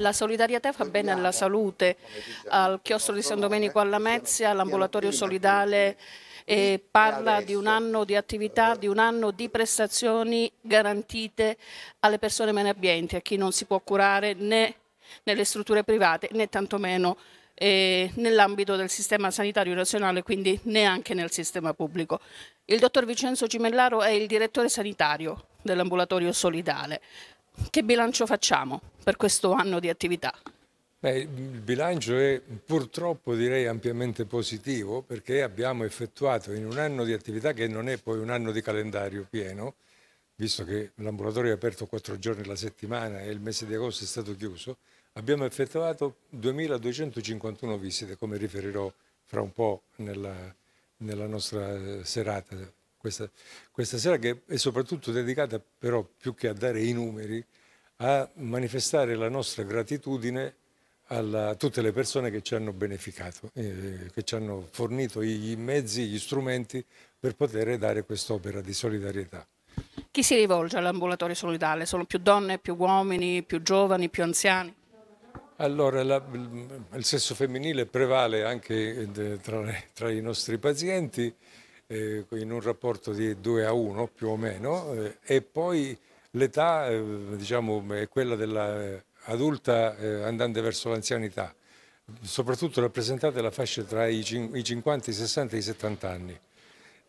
La solidarietà fa bene alla salute, al chiostro di San Domenico alla Mezia, all'ambulatorio solidale e parla di un anno di attività, di un anno di prestazioni garantite alle persone meno abbienti, a chi non si può curare né nelle strutture private né tantomeno eh, nell'ambito del sistema sanitario nazionale, quindi neanche nel sistema pubblico. Il dottor Vincenzo Cimellaro è il direttore sanitario dell'ambulatorio solidale. Che bilancio facciamo per questo anno di attività? Beh, il bilancio è purtroppo direi ampiamente positivo perché abbiamo effettuato in un anno di attività che non è poi un anno di calendario pieno, visto che l'ambulatorio è aperto quattro giorni alla settimana e il mese di agosto è stato chiuso, abbiamo effettuato 2.251 visite, come riferirò fra un po' nella, nella nostra serata questa, questa sera, che è soprattutto dedicata però più che a dare i numeri, a manifestare la nostra gratitudine alla, a tutte le persone che ci hanno beneficato, eh, che ci hanno fornito i, mezzi, gli strumenti per poter dare quest'opera di solidarietà. Chi si rivolge all'ambulatorio solidale? Sono più donne, più uomini, più giovani, più anziani? Allora, la, il sesso femminile prevale anche eh, tra, tra i nostri pazienti eh, in un rapporto di 2 a 1 più o meno eh, e poi l'età eh, diciamo, è quella dell'adulta eh, eh, andante verso l'anzianità, soprattutto rappresentata la fascia tra i, i 50, i 60 e i 70 anni.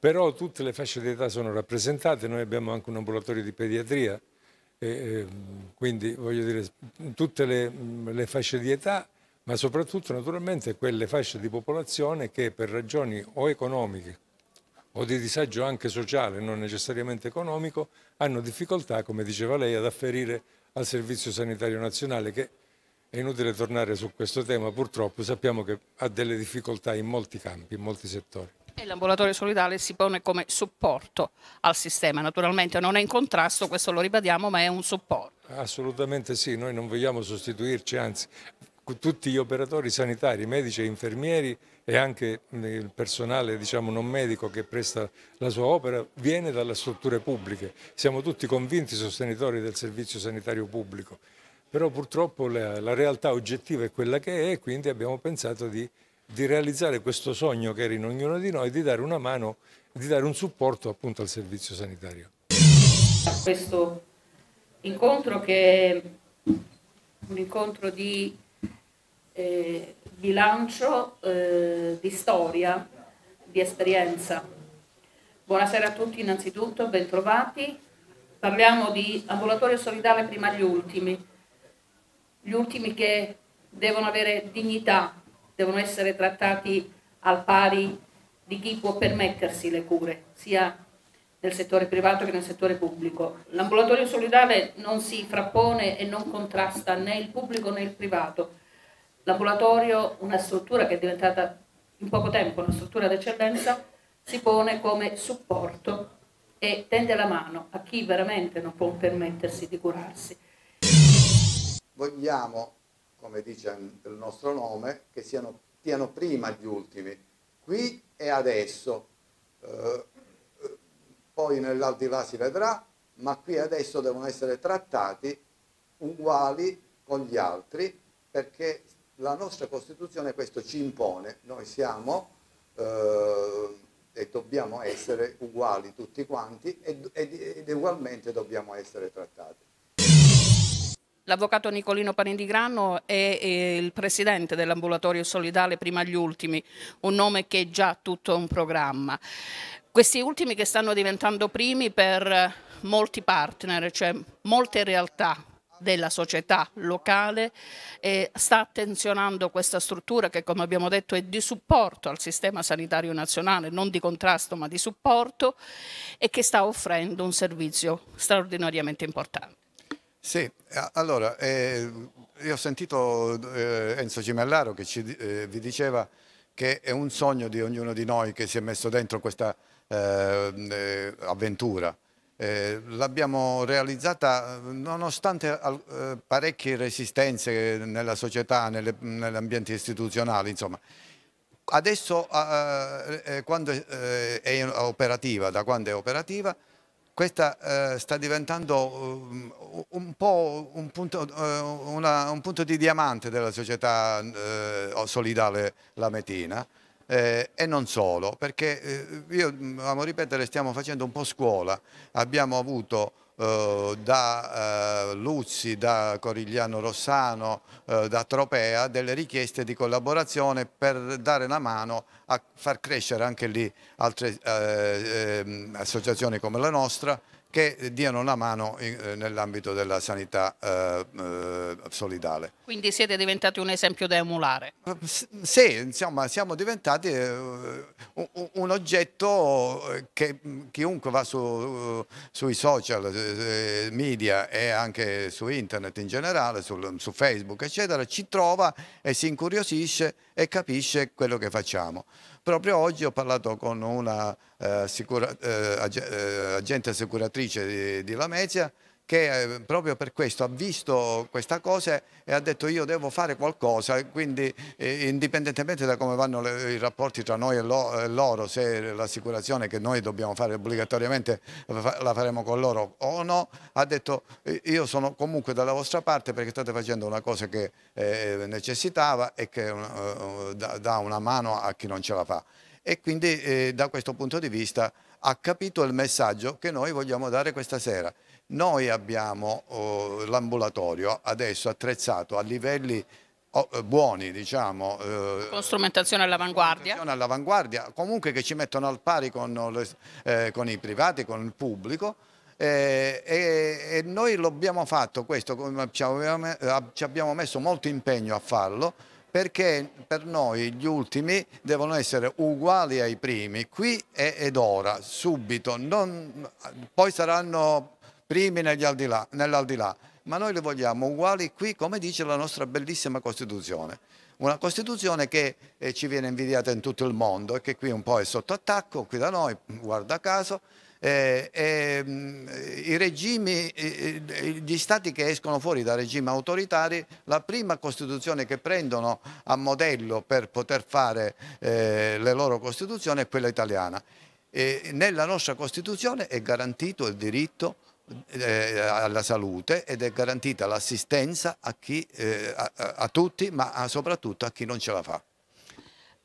Però tutte le fasce di età sono rappresentate, noi abbiamo anche un ambulatorio di pediatria, e, ehm, quindi voglio dire tutte le, le fasce di età ma soprattutto naturalmente quelle fasce di popolazione che per ragioni o economiche o di disagio anche sociale, non necessariamente economico, hanno difficoltà, come diceva lei, ad afferire al Servizio Sanitario Nazionale che è inutile tornare su questo tema, purtroppo sappiamo che ha delle difficoltà in molti campi, in molti settori. l'ambulatorio solidale si pone come supporto al sistema, naturalmente non è in contrasto, questo lo ribadiamo, ma è un supporto. Assolutamente sì, noi non vogliamo sostituirci, anzi tutti gli operatori sanitari, medici e infermieri e anche mm, il personale diciamo, non medico che presta la sua opera viene dalle strutture pubbliche. Siamo tutti convinti sostenitori del servizio sanitario pubblico, però purtroppo la, la realtà oggettiva è quella che è e quindi abbiamo pensato di, di, realizzare questo sogno che era in ognuno di noi di dare una mano, di dare un supporto appunto al servizio sanitario. Questo incontro che è un incontro di eh, bilancio eh, di storia, di esperienza. Buonasera a tutti innanzitutto, bentrovati. Parliamo di ambulatorio solidale prima gli ultimi, gli ultimi che devono avere dignità, devono essere trattati al pari di chi può permettersi le cure, sia nel settore privato che nel settore pubblico. L'ambulatorio solidale non si frappone e non contrasta né il pubblico né il privato, laboratorio, una struttura che è diventata in poco tempo una struttura d'eccellenza, si pone come supporto e tende la mano a chi veramente non può permettersi di curarsi. Vogliamo, come dice il nostro nome, che siano, siano prima gli ultimi, qui e adesso. Eh, poi nell'aldilà si vedrà, ma qui e adesso devono essere trattati uguali con gli altri perché la nostra Costituzione questo ci impone, noi siamo eh, e dobbiamo essere uguali tutti quanti ed, ed, ed ugualmente dobbiamo essere trattati. L'avvocato Nicolino Panindigrano è il presidente dell'ambulatorio solidale Prima gli Ultimi, un nome che è già tutto un programma. Questi ultimi che stanno diventando primi per molti partner, cioè molte realtà della società locale eh, sta attenzionando questa struttura che come abbiamo detto è di supporto al sistema sanitario nazionale, non di contrasto ma di supporto e che sta offrendo un servizio straordinariamente importante. Sì, allora eh, io ho sentito eh, Enzo Cimellaro che ci, eh, vi diceva che è un sogno di ognuno di noi che si è messo dentro questa eh, eh, avventura eh, L'abbiamo realizzata eh, nonostante eh, parecchie resistenze nella società, nell'ambiente istituzionale, insomma. Adesso, eh, eh, quando eh, è operativa, da quando è operativa, questa sta diventando un po' un punto, una, un punto, di diamante della società solidale lametina eh, e non solo, perché eh, io, mm, amo ripetere, stiamo facendo un po' scuola, abbiamo avuto eh, da eh, Luzzi, da Corigliano Rossano, eh, da Tropea delle richieste di collaborazione per dare una mano a far crescere anche lì altre eh, ehm, associazioni come la nostra che diano una mano nell'ambito della sanità eh, solidale. Quindi siete diventati un esempio da emulare? Eh, sì, insomma, siamo diventati eh, un, oggetto eh, che mm, chiunque va su, sui social media e anche su internet in generale, sul, su Facebook, eccetera, ci trova e si incuriosisce e capisce quello che facciamo. Proprio oggi ho parlato con una eh, sicura, eh, agente assicuratrice di, di Lamezia che eh, proprio per questo ha visto questa cosa e ha detto io devo fare qualcosa, quindi eh, indipendentemente da come vanno le, i rapporti tra noi e, lo, e loro, se l'assicurazione che noi dobbiamo fare obbligatoriamente la faremo con loro o no, ha detto eh, io sono comunque dalla vostra parte perché state facendo una cosa che eh, necessitava e che eh, dà una mano a chi non ce la fa. E quindi da questo punto di vista ha capito il messaggio che noi vogliamo dare questa sera. Noi abbiamo eh, l'ambulatorio adesso attrezzato a livelli oh, buoni, diciamo. Eh, con strumentazione all'avanguardia. All comunque che ci mettono al pari con, le, eh, con i privati, con il pubblico. Eh, e, e, noi l'abbiamo fatto questo, ci abbiamo, eh, ci abbiamo messo molto impegno a farlo perché per noi gli ultimi devono essere uguali ai primi qui ed ora, subito, non, poi saranno primi nell'aldilà, nell'aldilà, ma noi li vogliamo uguali qui come dice la nostra bellissima Costituzione. Una Costituzione che eh, ci viene invidiata in tutto il mondo e che qui un po' è sotto attacco, qui da noi, guarda caso, eh, eh, i regimi, eh, eh gli stati che escono fuori da regimi autoritari, la prima Costituzione che prendono a modello per poter fare eh, le loro Costituzioni è quella italiana. nella nostra Costituzione è garantito il diritto eh, eh, alla salute ed è garantita l'assistenza a, eh, a, a tutti, ma soprattutto a chi non ce la fa.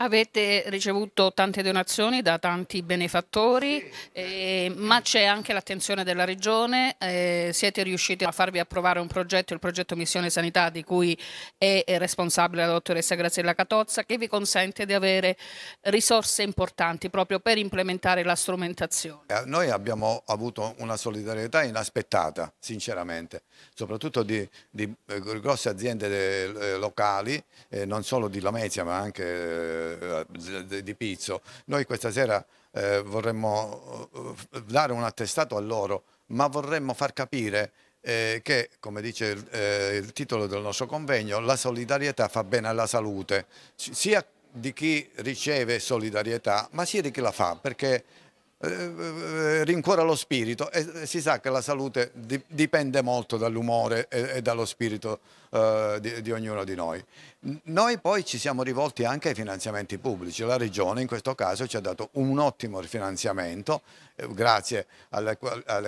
Avete ricevuto tante donazioni da tanti benefattori, eh, ma c'è anche l'attenzione della Regione. Eh, siete riusciti a farvi approvare un progetto, il progetto Missione Sanità, di cui è responsabile la dottoressa Graziella Catozza, che vi consente di avere risorse importanti proprio per implementare la strumentazione. Eh, noi abbiamo avuto una solidarietà inaspettata, sinceramente, soprattutto di, di eh, grosse aziende eh, locali, eh, non solo di Lamezia, ma anche eh, di Pizzo, noi questa sera eh, vorremmo eh, dare un attestato a loro, ma vorremmo far capire eh, che, come dice eh, il titolo del nostro convegno, la solidarietà fa bene alla salute, sia di chi riceve solidarietà, ma sia di chi la fa, perché eh, eh, rincuora lo spirito e eh, si sa che la salute dipende molto dall'umore e, dallo spirito di, ognuno di noi. Noi poi ci siamo rivolti anche ai finanziamenti pubblici, la Regione in questo caso ci ha dato un ottimo finanziamento grazie alle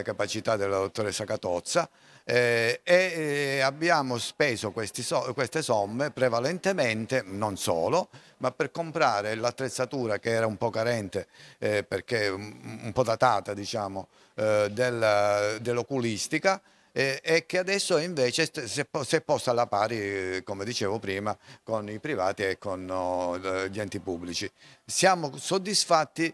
capacità della dottoressa Catozza eh, e eh, abbiamo speso so queste somme prevalentemente, non solo, ma per comprare l'attrezzatura che era un po' carente eh, perché un, un, po' datata diciamo, eh, del, dell'oculistica eh, e che adesso invece si è posta alla pari, eh, come dicevo prima, con i privati e con gli enti pubblici. Siamo soddisfatti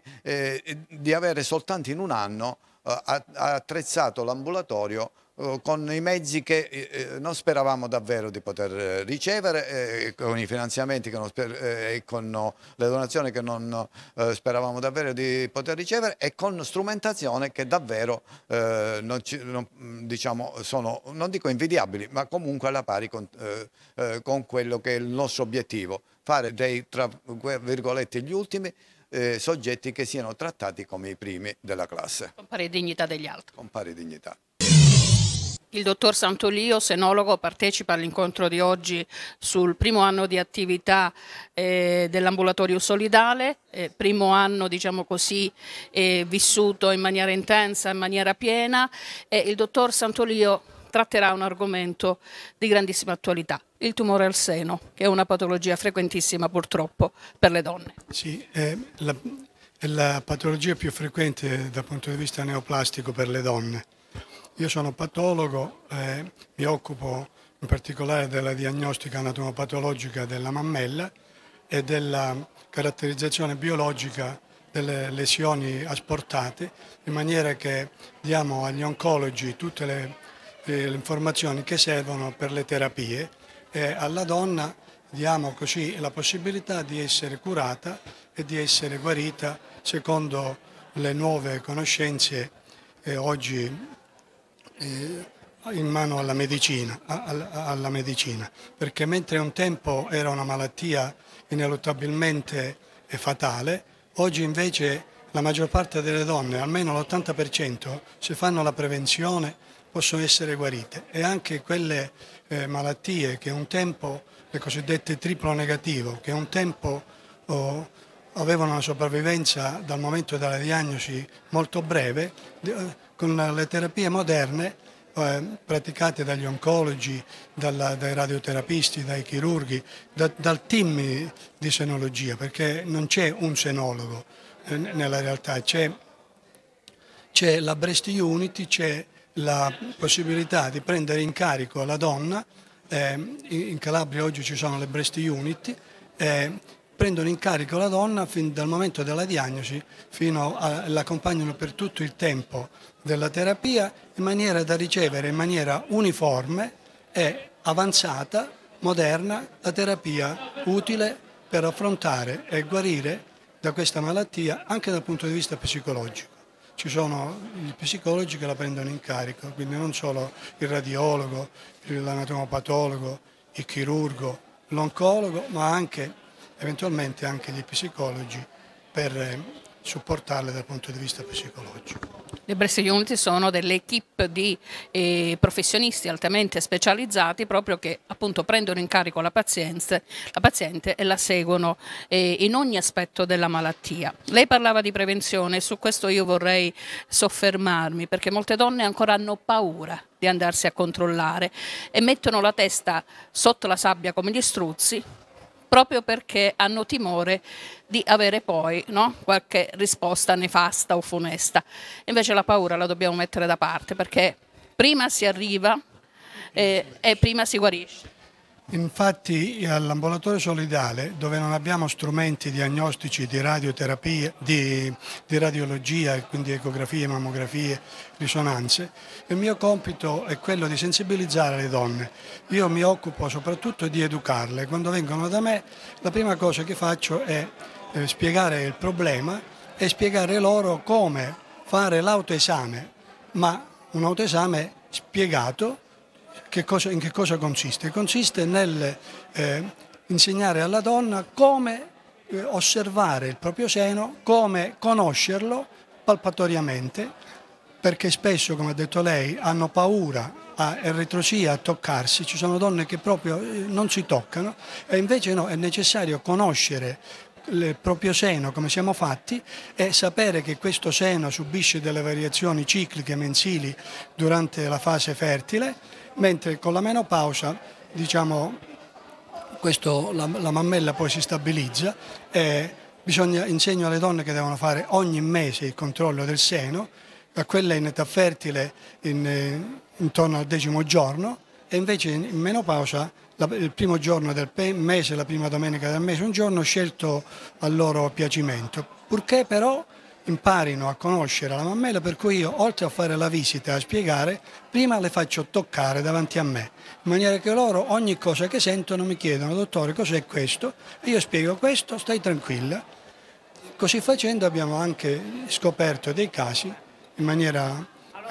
di avere soltanto in un anno attrezzato l'ambulatorio eh, con i mezzi che eh, eh, non speravamo davvero di poter ricevere, con i finanziamenti e con le donazioni che non speravamo davvero di poter ricevere e con strumentazione che davvero non, diciamo, sono, non dico invidiabili, ma comunque alla pari con, con quello che è il nostro obiettivo, fare dei, tra virgolette, gli ultimi eh, soggetti che siano trattati come i primi della classe. Con pari dignità degli altri. Con pari dignità. Il dottor Santolio, senologo, partecipa all'incontro di oggi sul primo anno di attività eh, dell'ambulatorio solidale, eh, primo anno diciamo così, eh, vissuto in maniera intensa, in maniera piena e il dottor Santolio tratterà un argomento di grandissima attualità, il tumore al seno, che è una patologia frequentissima purtroppo per le donne. Sì, eh, la, è la patologia più frequente dal punto di vista neoplastico per le donne. Io sono patologo e mi occupo in particolare della diagnostica anatomopatologica della mammella e della caratterizzazione biologica delle lesioni asportate, in maniera che diamo agli oncologi tutte le, eh, le informazioni che servono per le terapie e alla donna diamo così la possibilità di essere curata e di essere guarita secondo le nuove conoscenze eh, oggi eh, in mano alla medicina, alla medicina, perché mentre un tempo era una malattia ineluttabilmente eh, fatale, oggi invece la maggior parte delle donne, almeno l'80%, se fanno la prevenzione possono essere guarite e anche quelle eh, malattie che un tempo, le cosiddette triplo negativo, che un tempo oh, avevano una sopravvivenza dal momento della diagnosi molto breve, eh, con le terapie moderne eh, praticate dagli oncologi, dalla, dai radioterapisti, dai chirurghi, da, dal team di senologia, perché non c'è un senologo eh, nella realtà, c'è la Breast Unity, c'è la possibilità di prendere in carico la donna, eh, in Calabria oggi ci sono le Breast Unity, eh, prendono in carico la donna fin dal momento della diagnosi fino a, l'accompagnano per tutto il tempo della terapia in maniera da ricevere in maniera uniforme e avanzata, moderna, la terapia utile per affrontare e guarire da questa malattia anche dal punto di vista psicologico. Ci sono i psicologi che la prendono in carico, quindi non solo il radiologo, l'anatomopatologo, il chirurgo, l'oncologo, ma anche eventualmente anche gli psicologi per eh, supportarle dal punto di vista psicologico. Le Breast Unity sono delle equip di eh, professionisti altamente specializzati proprio che appunto prendono in carico la paziente, la paziente e la seguono eh, in ogni aspetto della malattia. Lei parlava di prevenzione e su questo io vorrei soffermarmi perché molte donne ancora hanno paura di andarsi a controllare e mettono la testa sotto la sabbia come gli struzzi proprio perché hanno timore di avere poi no, qualche risposta nefasta o funesta. Invece la paura la dobbiamo mettere da parte perché prima si arriva e, eh, e prima si guarisce. Infatti all'ambulatorio solidale, dove non abbiamo strumenti diagnostici di radioterapia, di, di radiologia, quindi ecografie, mammografie, risonanze, il mio compito è quello di sensibilizzare le donne. Io mi occupo soprattutto di educarle. Quando vengono da me, la prima cosa che faccio è eh, spiegare il problema e spiegare loro come fare l'autoesame, ma un autoesame spiegato che cosa, in che cosa consiste? Consiste nel eh, insegnare alla donna come eh, osservare il proprio seno, come conoscerlo palpatoriamente, perché spesso, come ha detto lei, hanno paura a retrosia a toccarsi, ci sono donne che proprio eh, non si toccano e invece no, è necessario conoscere il proprio seno, come siamo fatti, e sapere che questo seno subisce delle variazioni cicliche mensili durante la fase fertile, mentre con la menopausa diciamo, questo, la, la, mammella poi si stabilizza e bisogna, insegno alle donne che devono fare ogni mese il controllo del seno, a quella in età fertile in, eh, intorno al decimo giorno e invece in menopausa il primo giorno del mese, la prima domenica del mese, un giorno scelto a loro piacimento, purché però imparino a conoscere la mammella per cui io oltre a fare la visita e a spiegare, prima le faccio toccare davanti a me, in maniera che loro ogni cosa che sentono mi chiedono dottore cos'è questo e io spiego questo, stai tranquilla. Così facendo abbiamo anche scoperto dei casi in maniera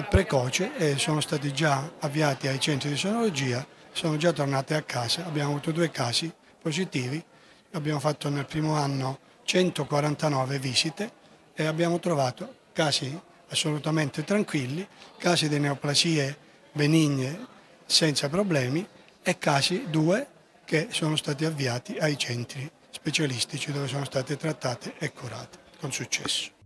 precoce e sono stati già avviati ai centri di sonologia, sono già tornati a casa, abbiamo avuto due casi positivi, abbiamo fatto nel primo anno 149 visite e abbiamo trovato casi assolutamente tranquilli, casi di neoplasie benigne senza problemi e casi due che sono stati avviati ai centri specialistici dove sono state trattate e curate con successo.